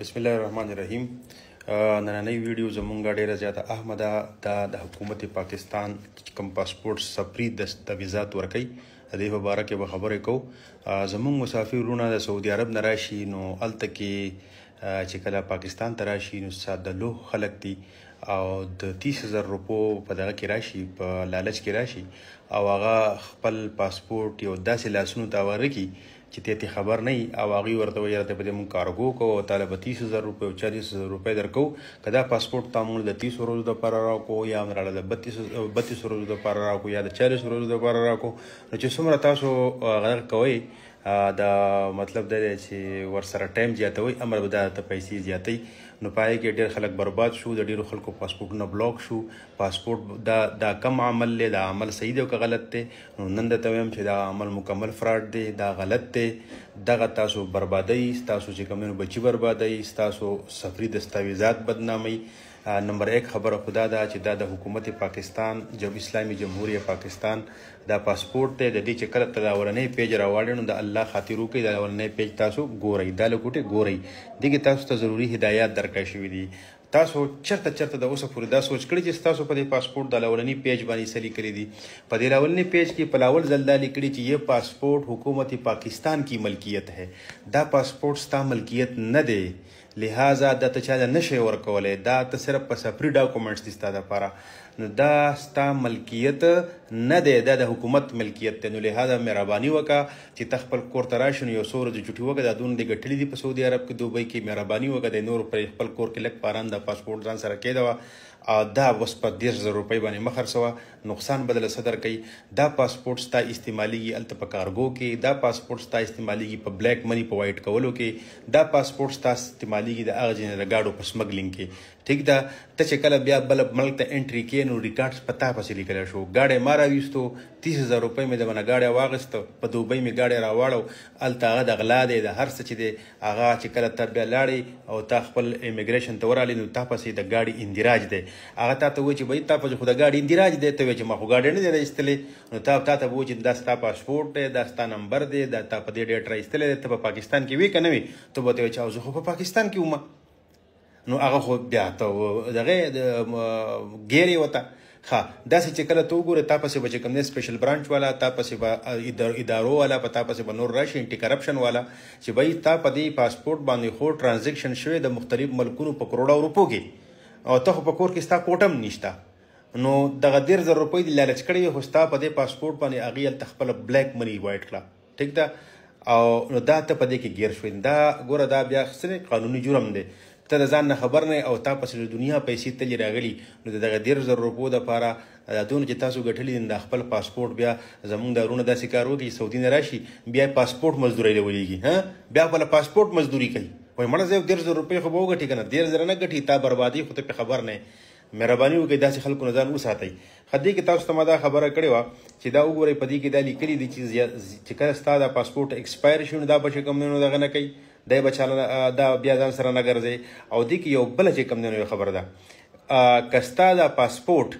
بسم الله الرحمن الرحیم نننۍ ویډیو زمونږه ډیره زیاته احمده دا د حکومت پاکستان کوم پاسپورت سفری دستاویزات ورکي د دې په اړه کې به خبرې کوو زمونږ مسافرونه د سعودي عرب نه راشي نو الته کې چې کله پاکستان ته راشي نو ساده لو خلک دي او د 30000 روپو په دغه کې راشي په لالچ کې راشي او هغه خپل پاسپورت یو داسې لاسونو ته ورکی چې ته ته خبر نه او هغه ورته ویره ته به مون کارګو کو او طالب 30000 روپے او 40000 روپے درکو کدا پاسپورت تامول د 30 ورځو د پر را کو یا مراله د 32 32 ورځو د پر را کو یا د 40 ورځو د پر را کو نو چې څومره تاسو غیر کوي دا مطلب دا دی چې ور سره ټایم زیاتوي امر به دا ته پیسې زیاتوي نو پای کې ډېر خلک برباد شو د ډېرو خلکو پاسپورټونه بلاک شو پاسپورټ دا دا کم عمل دی دا عمل صحیح دی او که غلط دی نو نن درته وایم چې دا عمل مکمل فراډ دی دا غلط دی دغه تاسو بربادۍ ستاسو چې کومینو بچي بربادۍ ستاسو سفري دستاویزات بدنامي نمبر 1 خبره خدا ده چې دا د حکومت پاکستان جو اسلامي جمهوریت پاکستان دا پاسپورت ته د دې چې کله تداورنې پیج راوړل نو د الله خاطرو کې دا ورنې پیج تاسو ګورئ دا لګوټه ګورئ دغه تاسو ته ضروری هدایات درکې شوې دي تاسو چرته چرته د اوسه پورې دا سوچ کړی چې تاسو په دې پاسپورت د لولنی پیج باندې سلی کړی دي په دې لولنی پیج کې په لاول ځل دا لیکلي چې یہ پاسپورت حکومت پاکستان کی ملکیت ہے دا پاسپورت ستا ملکیت نه دی لہذا دا ته چا نه شي ورکولې دا ته صرف په سفري ډاکومېنټس دي ستاسو لپاره نو دا ستا ملکیت نه دی دا د حکومت ملکیت دی نو لہذا مهرباني وکا چې تخپل کور ته راشن یو سور د چټي وکا د دون دی غټلې دي په سعودي عرب کې دوبۍ کې مهرباني وکا د نور پر خپل کور کې لک پاران د پاسپورت ځان سره کېدوا دا اوس په 10000 روپۍ باندې مخرسوه نقصان بدل صدر کوي دا پاسپورت ستا استعمالي الته په کارګو کې دا پاسپورت ستا استعمالي په بلیک منی په وایټ کولو کې دا پاسپورت ستا استعمالي د اغه جن رګاډو په سمګلینګ کې ټیک دا ته چې کله بیا بل ملک ته انټری کې نو ریکارډز پتا پسې لیکل شو گاډه مارا ویستو 30000 روپۍ مې د باندې گاډه واغسته په دوبۍ مې گاډه راوړو الته هغه د غلا دی د هر څه چې دی هغه چې کله تر بیا لاړې او تا خپل امیګریشن ته ورالې نو تا پسې د گاډي اندراج دی هغه تا ته و چې بای تا په خو د ګاډي اندراج دی ته چې ما خو ګاډي نه دی ایستلې نو تا تا ته و چې دا ستا پاسپورت دی دا ستا نمبر دی دا تا په دې ډیټ را ایستلې دی ته په پاکستان کې وی کنه وی ته به ته چې زه خو په پاکستان کې وم نو هغه خو بیا ته دغه ګيري وته ها دا چې کله تو ګوره تاسو به کوم نه سپیشل برانچ والا تاسو به ادارو والا په تاسو به نور راشي انټي کرپشن والا چې بای تاسو په دې پاسپورت باندې خو ترانزیکشن شوی د مختلف ملکونو په کروڑو روپو کې او ته خو په کور کې ستا کوټم نشته نو دغه ډیر زر روپۍ د لالچ کړي هو ستا په دې پاسپورت باندې اغیل تخپل بلیک منی وایټ کړه ټیک ده او نو دا ته په دې کې غیر شوین دا ګوره دا بیا خسنه قانوني جرم دی ته د ځان نه خبر نه او تا پسې د دنیا پیسې تل راغلي نو دغه ډیر زر روپو د پاره دا دونه چې تاسو غټلې د خپل پاسپورت بیا زمونږ دارونه داسې کار وکړي سعودي نه راشي بیا پاسپورت مزدوري لولېږي ها بیا خپل پاسپورت مزدوري کوي وای مړه زه ډیر زر روپۍ خو به وګټي کنه ډیر زر نه ګټي تا بربادي خو ته خبر نه مهرباني وکړئ داسې خلکو نه ځان وساتئ خدای کې تاسو ته ما دا خبره کړې وه چې دا وګورئ په دې کې دا لیکلي دي چې چې کله ستا دا پاسپورټ اکسپایر شي نو دا به چې کوم دی نو دغه نه کوي دی به چاله دا بیا ځان سره نه ګرځي او دې کې یو بله چې کوم دی نو خبره ده که ستا دا پاسپورټ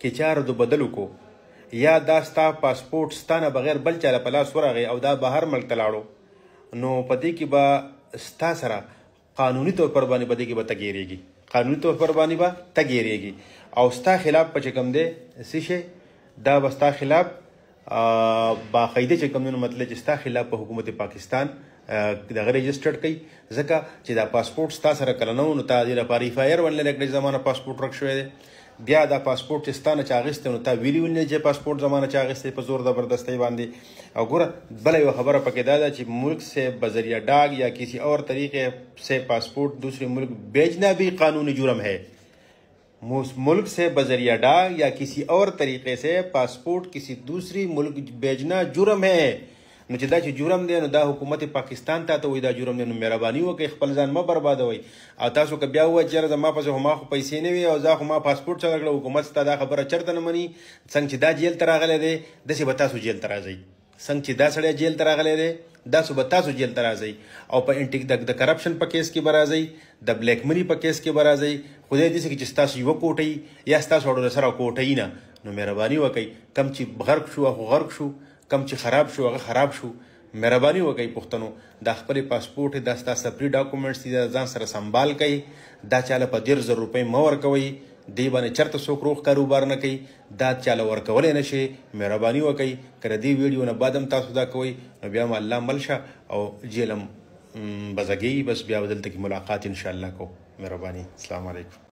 کې چا ردو بدل وکړو یا دا ستا پاسپورټ ستا نه بغیر بل چاله په لاس ورغی او دا بهر ملک ته لاړو نو په دې کې به ستا سره قانوني تور پر باندې بده کې به تګیریږي قانوني تور پر باندې به تګیریږي او ستا خلاف په چکم دی سشه دا وستا خلاف باقاعده چې کومونه مطلب چې ستا خلاف په حکومت پاکستان دغه ريجستره کوي ځکه چې دا پاسپورت ستا سره کلنو نو تا دې لپاره ایفایر ونل لګړي زمانه پاسپورت رک شوی دی بیا دا پاسپورت چې ستانه چې اغېستی نو تا ویلي ول چې پاسپورت زمانه چې اغېستی په زور زبردستۍ باندې او ګوره بله یوه خبره پکې دا ده چې ملک سے بذریعہ ڈاک یا کسی اور طریقے سے پاسپورٹ دوسرے ملک بیچنا بھی قانونی جرم ہے ملک سے بذریعہ ڈاک یا کسی اور طریقے سے پاسپورٹ کسی دوسری ملک بیچنا جرم ہے نو چې دا چې جرم دی نو دا حکومت پاکستان ته ته وای دا جرم دی نو مهرباني وکړئ خپل ځان مه بربادوي او تاسو که بیا ووایه چېرې زما پسې خو ما خو پیسې نه وي او زه خو ما پاسپورټ څنګه کړه حکومت ستا دا خبره چېرته نه مني څنګه چې دا جیل ته راغلی دی داسې به تاسو جیل ته راځئ څنګه چې دا سړی جیل ته راغلی دی دا صبح تاسو جیل ته راځئ او په انټیک د کرپشن په کیس کې به راځئ د بلیک منی په کیس کې به راځئ خدای دې چې ستاسو یوه کوټۍ یا ستاسو اړو سره کوټۍ نه نو مهرباني وکړئ کم چې غرق شو هغه غرق شو کم چې خراب شو هغه خراب شو مهرباني وکړئ پښتنو د خپل پاسپورت د ستا سفري ډاکومېنټس دي ځان سره سنبال کړئ دا چاله په ډېر زر روپۍ مه ورکوئ دی باندې چرته څوک روغ کاروبار نه کوي دا چاله ورکولې نشي مهرباني وکړئ کړه دې ویډیو نه بعدم تاسو دا کوئ نو بیا م الله ملشه او جیلم بزګي بس بیا بدلته کې ملاقات ان شاء الله کو مهرباني السلام علیکم